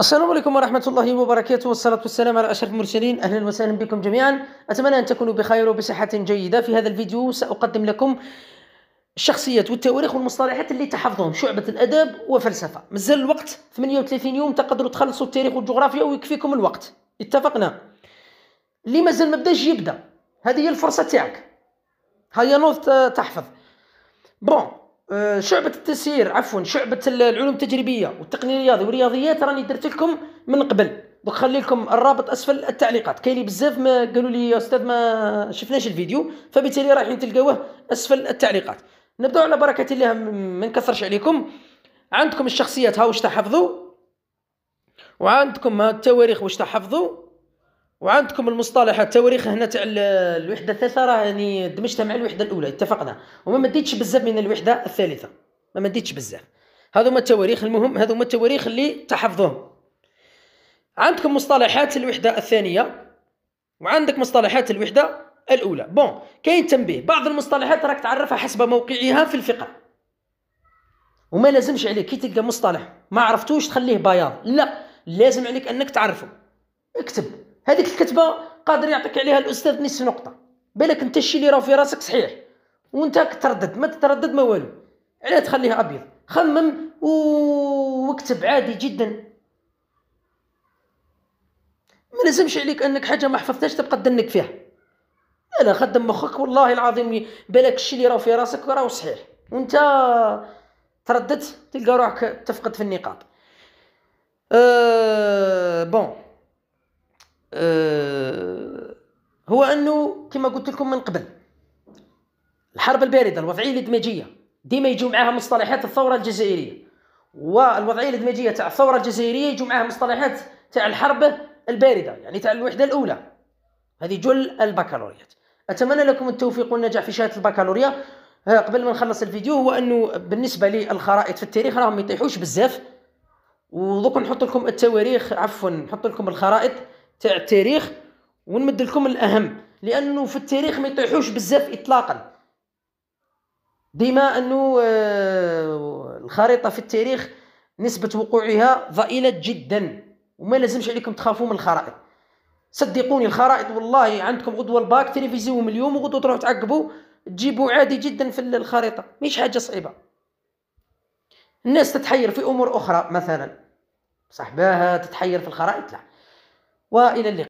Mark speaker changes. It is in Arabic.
Speaker 1: السلام عليكم ورحمة الله وبركاته والصلاة والسلام على أشرف المرسلين أهلا وسهلا بكم جميعا أتمنى أن تكونوا بخير وبصحة جيدة في هذا الفيديو سأقدم لكم الشخصيات والتواريخ والمصطلحات اللي تحفظهم شعبة الأداب وفلسفة مازال الوقت 38 يوم تقدروا تخلصوا التاريخ والجغرافيا ويكفيكم الوقت اتفقنا اللي مازال ما بداش يبدا هذه هي الفرصة تاعك هيا نوض آه، تحفظ بون آه، شعبة التسيير عفوا شعبة العلوم التجريبية والتقنية الرياضي والرياضيات راني درت لكم من قبل دوك خلي لكم الرابط اسفل التعليقات كاين لي بزاف ما قالوا لي يا استاذ ما شفناش الفيديو فبالتالي رايحين تلقاوه اسفل التعليقات نبداو على بركه الله ما نكثرش عليكم عندكم الشخصيات ها واش تحفظوا وعندكم التواريخ واش تحفظوا وعندكم المصطلح التواريخ هنا تاع الوحده الثالثه راه يعني دمجتها مع الوحده الاولى اتفقنا وما مديتش بزاف من الوحده الثالثه ما مديتش بزاف هذو هما التواريخ المهم هذو هما التواريخ اللي تحفظوهم عندكم مصطلحات الوحده الثانيه وعندك مصطلحات الوحده الاولى بون كاين تنبيه بعض المصطلحات راك تعرفها حسب موقعها في الفقه وما لازمش عليك كي تلقى مصطلح ما عرفتوش تخليه بياض لا لازم عليك انك تعرفه اكتب هذيك الكتبه قادر يعطيك عليها الاستاذ نصف نقطه بالك انت الشيء اللي راه في راسك صحيح وانت كتردد ما تتردد ما والو علاه تخليها ابيض خمم و... واكتب عادي جدا ما لازمش عليك انك حاجه ما حفظتهاش تبقى تدنك فيها لا لا خدم مخك والله العظيم بالك الشيء اللي راه في راسك راه صحيح وانت ترددت تلقى روحك تفقد في النقاط أه بون انه كما قلت لكم من قبل الحرب البارده الوضعيه الادماجيه ديما يجيو معاها مصطلحات الثوره الجزائريه والوضعيه الادماجيه تاع الثوره الجزائريه يجيو معاها مصطلحات تاع الحرب البارده يعني تاع الوحده الاولى هذه جل البكالوريات اتمنى لكم التوفيق والنجاح في شهاده البكالوريا قبل ما نخلص الفيديو هو انه بالنسبه للخرائط في التاريخ راهم ما يطيحوش بزاف ودوك نحط لكم التواريخ عفوا نحط لكم الخرائط تاع التاريخ ونمد لكم الاهم لانه في التاريخ ما يطيحوش بزاف اطلاقا ديما انه آه، الخريطه في التاريخ نسبه وقوعها ضئيله جدا وما لازمش عليكم تخافوا من الخرائط صدقوني الخرائط والله عندكم غدوه الباك تلفزيون اليوم وغدوه تروح تعقبوا تجيبوا عادي جدا في الخريطه مش حاجه صعيبه الناس تتحير في امور اخرى مثلا صح تتحير في الخرائط لا والى اللقاء